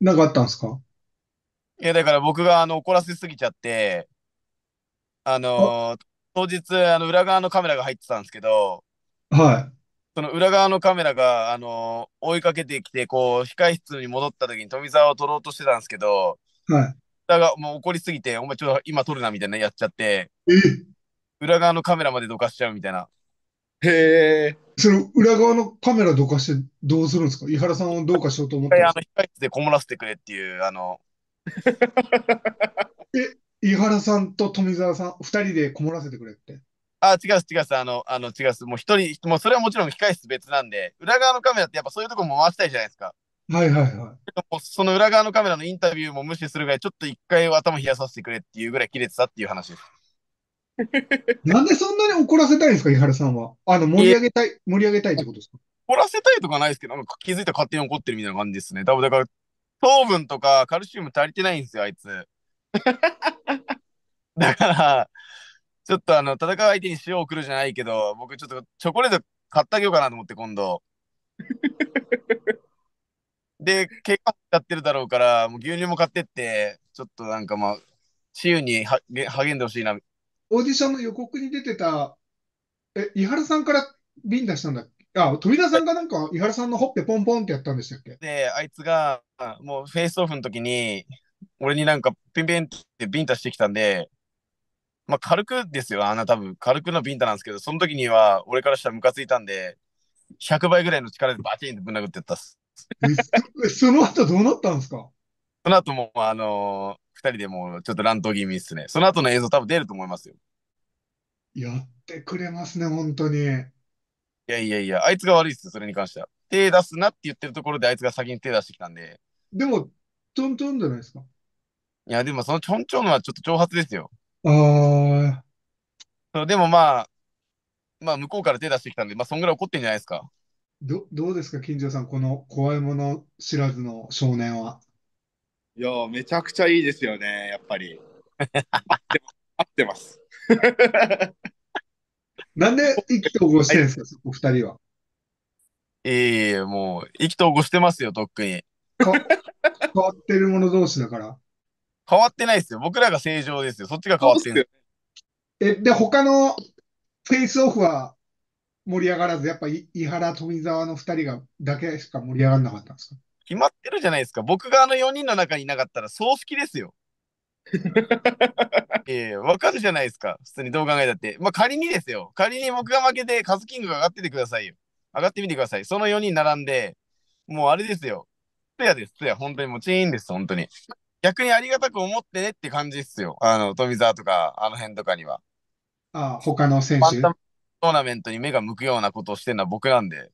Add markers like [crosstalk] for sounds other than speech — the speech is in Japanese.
なんかあったんですかいや、だから僕があの怒らせすぎちゃって、あのー当日、あの、裏側のカメラが入ってたんですけど、はその裏側のカメラが、あのー追いかけてきて、こう、控室に戻った時に富澤を撮ろうとしてたんですけど、い。だがもう怒りすぎて、お前ちょっと今撮るなみたいなやっちゃって、え裏側のカメラまでどかしちゃうみたいな。へえ。その裏側のカメラどかしてどうするんですか井原さんをどうかしようと思ってあの、控室でこもらせてくれっていう、あの。[laughs] [laughs] え、井原さんと富澤さん、二人でこもらせてくれって。あ、違う、違う、あの、あの、違う、もう一人、もうそれはもちろん控室別なんで、裏側のカメラってやっぱそういうとこも回したいじゃないですか。はいはいはい。その裏側のカメラのインタビューも無視するぐらい、ちょっと一回頭冷やさせてくれっていうぐらい切れてたっていう話です。なんでそんなに怒らせたいんですか、伊原さんは。あの、盛り上げたい、盛り上げたいってことですか怒らせたいとかないですけど、なんか気づいたら勝手に怒ってるみたいな感じですね。多分だから、糖分とかカルシウム足りてないんですよ、あいつ。[laughs] だから、ちょっとあの、戦う相手に塩を送るじゃないけど、僕ちょっとチョコレート買ってあげようかなと思って、今度。[laughs] で、結果やってるだろうから、もう牛乳も買ってって、ちょっとなんかまあ、治癒に励んでほしいな、オーディションの予告に出てた、え、伊原さんからビン出したんだっけあ、富田さんがなんか、伊原さんのほっぺポンポンってやったんでしたっけで、あいつが、もうフェイスオフの時に、俺になんか、ピンピンってビンタしてきたんで、まあ、軽くですよ、あんな多分、軽くのビンタなんですけど、その時には、俺からしたらムカついたんで、100倍ぐらいの力でバチンってぶん殴ってやったっす。その後どうなったんですかその後も、あの二人でもうちょっと乱闘気味ですね。その後の映像多分出ると思いますよ。やってくれますね、本当に。いやいやいや、あいつが悪いっす、それに関しては。手出すなって言ってるところであいつが先に手出してきたんで。でも、ちょんちんじゃないですか。いや、でもそのちょんちょんのはちょっと挑発ですよ。ああ。そう、でもまあ、まあ向こうから手出してきたんで、まあそんぐらい怒ってんじゃないですか。ど、どうですか、金城さん、この怖いもの知らずの少年は。いやめちゃくちゃいいですよね、やっぱり。[laughs] 合ってます。[laughs] なんで意気投合してるんですか、お二人は。ええもう、意気投合してますよ、とっくに。[laughs] 変わってるもの同士だから。変わってないですよ。僕らが正常ですよ。そっちが変わってる。え、で、他のフェイスオフは盛り上がらず、やっぱ井原、富澤の二人がだけしか盛り上がらなかったんですか決まってるじゃないですか。僕があの4人の中にいなかったら、葬式ですよ。[laughs] ええー、わかるじゃないですか。普通にどう考えたって。まあ、仮にですよ。仮に僕が負けて、カズキングが上がっててくださいよ。上がってみてください。その4人並んで、もうあれですよ。ツヤです、ツヤ。本当にもうチーンです、本当に。逆にありがたく思ってねって感じっすよ。あの、富澤とか、あの辺とかには。ああ、他の選手。トーナメントに目が向くようなことをしてるのは僕なんで。